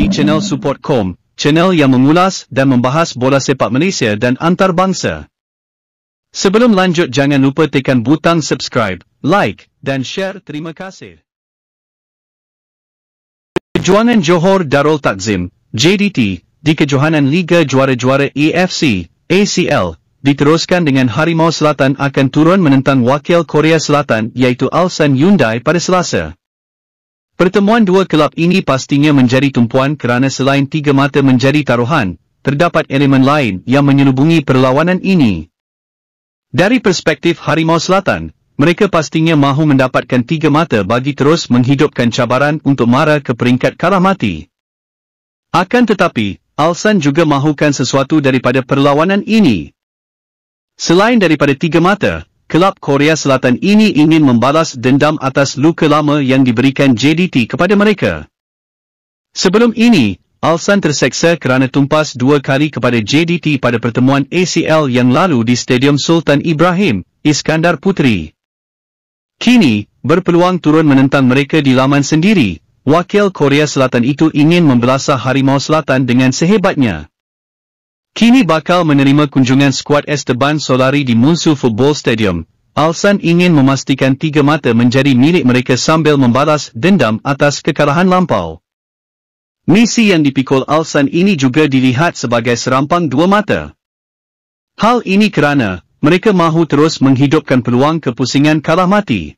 di channel support.com, channel yang mengulas dan membahas bola sepak Malaysia dan antarabangsa. Sebelum lanjut jangan lupa tekan butang subscribe, like dan share. Terima kasih. Kejuangan Johor Darul Takzim, JDT, di kejuangan Liga Juara-Juara AFC, ACL, diteruskan dengan Harimau Selatan akan turun menentang wakil Korea Selatan iaitu Alsan Hyundai pada Selasa. Pertemuan dua kelab ini pastinya menjadi tumpuan kerana selain tiga mata menjadi taruhan, terdapat elemen lain yang menyelubungi perlawanan ini. Dari perspektif Harimau Selatan, mereka pastinya mahu mendapatkan tiga mata bagi terus menghidupkan cabaran untuk mara ke peringkat kalah mati. Akan tetapi, Alsan juga mahukan sesuatu daripada perlawanan ini. Selain daripada tiga mata, Kelab Korea Selatan ini ingin membalas dendam atas luka lama yang diberikan JDT kepada mereka. Sebelum ini, Alsan terseksa kerana tumpas dua kali kepada JDT pada pertemuan ACL yang lalu di Stadium Sultan Ibrahim, Iskandar Putri. Kini, berpeluang turun menentang mereka di laman sendiri, wakil Korea Selatan itu ingin membelasah Harimau Selatan dengan sehebatnya. Kini bakal menerima kunjungan skuad Esteban Solari di Munsu Football Stadium. Alsan ingin memastikan tiga mata menjadi milik mereka sambil membalas dendam atas kekalahan lampau. Misi yang dipikul Alsan ini juga dilihat sebagai serampang dua mata. Hal ini kerana mereka mahu terus menghidupkan peluang kepusingan kalah mati.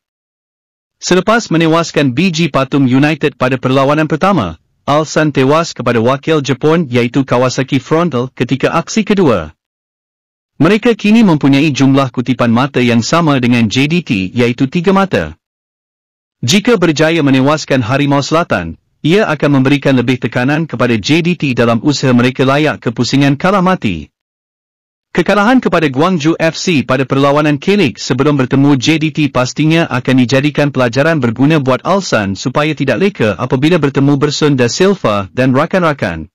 Selepas menewaskan BG Patum United pada perlawanan pertama, Alsan tewas kepada wakil Jepun iaitu Kawasaki Frontal ketika aksi kedua. Mereka kini mempunyai jumlah kutipan mata yang sama dengan JDT iaitu tiga mata. Jika berjaya menewaskan Harimau Selatan, ia akan memberikan lebih tekanan kepada JDT dalam usaha mereka layak ke pusingan kalah mati. Kekalahan kepada Guangzhou FC pada perlawanan K-League sebelum bertemu JDT pastinya akan dijadikan pelajaran berguna buat Alsan supaya tidak leka apabila bertemu Bersun da Silva dan rakan-rakan.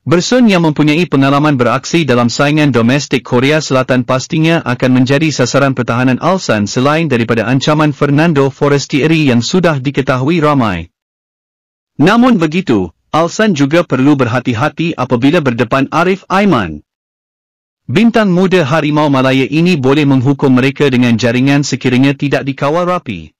Bersun yang mempunyai pengalaman beraksi dalam saingan domestik Korea Selatan pastinya akan menjadi sasaran pertahanan Alsan selain daripada ancaman Fernando Forestieri yang sudah diketahui ramai. Namun begitu, Alsan juga perlu berhati-hati apabila berdepan Arif Aiman. Bintang muda harimau Malaya ini boleh menghukum mereka dengan jaringan sekiranya tidak dikawal rapi.